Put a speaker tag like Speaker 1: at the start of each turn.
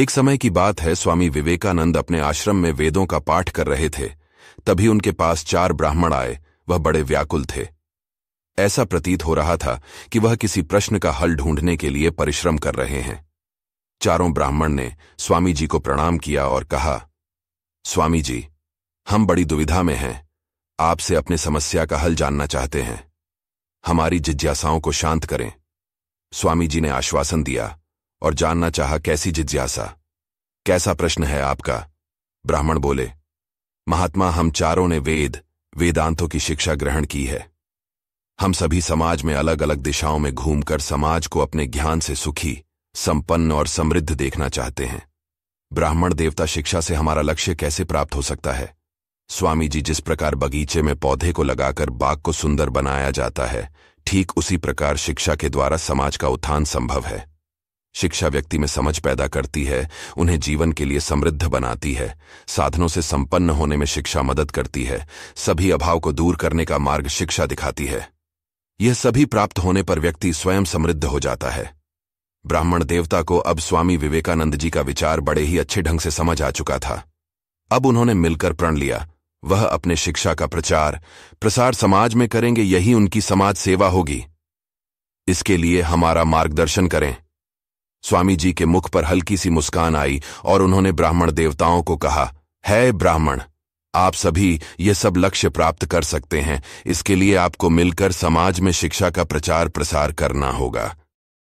Speaker 1: एक समय की बात है स्वामी विवेकानंद अपने आश्रम में वेदों का पाठ कर रहे थे तभी उनके पास चार ब्राह्मण आए वह बड़े व्याकुल थे ऐसा प्रतीत हो रहा था कि वह किसी प्रश्न का हल ढूंढने के लिए परिश्रम कर रहे हैं चारों ब्राह्मण ने स्वामी जी को प्रणाम किया और कहा स्वामी जी हम बड़ी दुविधा में हैं आपसे अपने समस्या का हल जानना चाहते हैं हमारी जिज्ञासाओं को शांत करें स्वामी जी ने आश्वासन दिया और जानना चाहा कैसी जिज्ञासा कैसा प्रश्न है आपका ब्राह्मण बोले महात्मा हम चारों ने वेद वेदांतों की शिक्षा ग्रहण की है हम सभी समाज में अलग अलग दिशाओं में घूमकर समाज को अपने ज्ञान से सुखी संपन्न और समृद्ध देखना चाहते हैं ब्राह्मण देवता शिक्षा से हमारा लक्ष्य कैसे प्राप्त हो सकता है स्वामी जी जिस प्रकार बगीचे में पौधे को लगाकर बाग को सुंदर बनाया जाता है ठीक उसी प्रकार शिक्षा के द्वारा समाज का उत्थान संभव है शिक्षा व्यक्ति में समझ पैदा करती है उन्हें जीवन के लिए समृद्ध बनाती है साधनों से संपन्न होने में शिक्षा मदद करती है सभी अभाव को दूर करने का मार्ग शिक्षा दिखाती है यह सभी प्राप्त होने पर व्यक्ति स्वयं समृद्ध हो जाता है ब्राह्मण देवता को अब स्वामी विवेकानंद जी का विचार बड़े ही अच्छे ढंग से समझ आ चुका था अब उन्होंने मिलकर प्रण लिया वह अपने शिक्षा का प्रचार प्रसार समाज में करेंगे यही उनकी समाज सेवा होगी इसके लिए हमारा मार्गदर्शन करें स्वामी जी के मुख पर हल्की सी मुस्कान आई और उन्होंने ब्राह्मण देवताओं को कहा है ब्राह्मण आप सभी ये सब लक्ष्य प्राप्त कर सकते हैं इसके लिए आपको मिलकर समाज में शिक्षा का प्रचार प्रसार करना होगा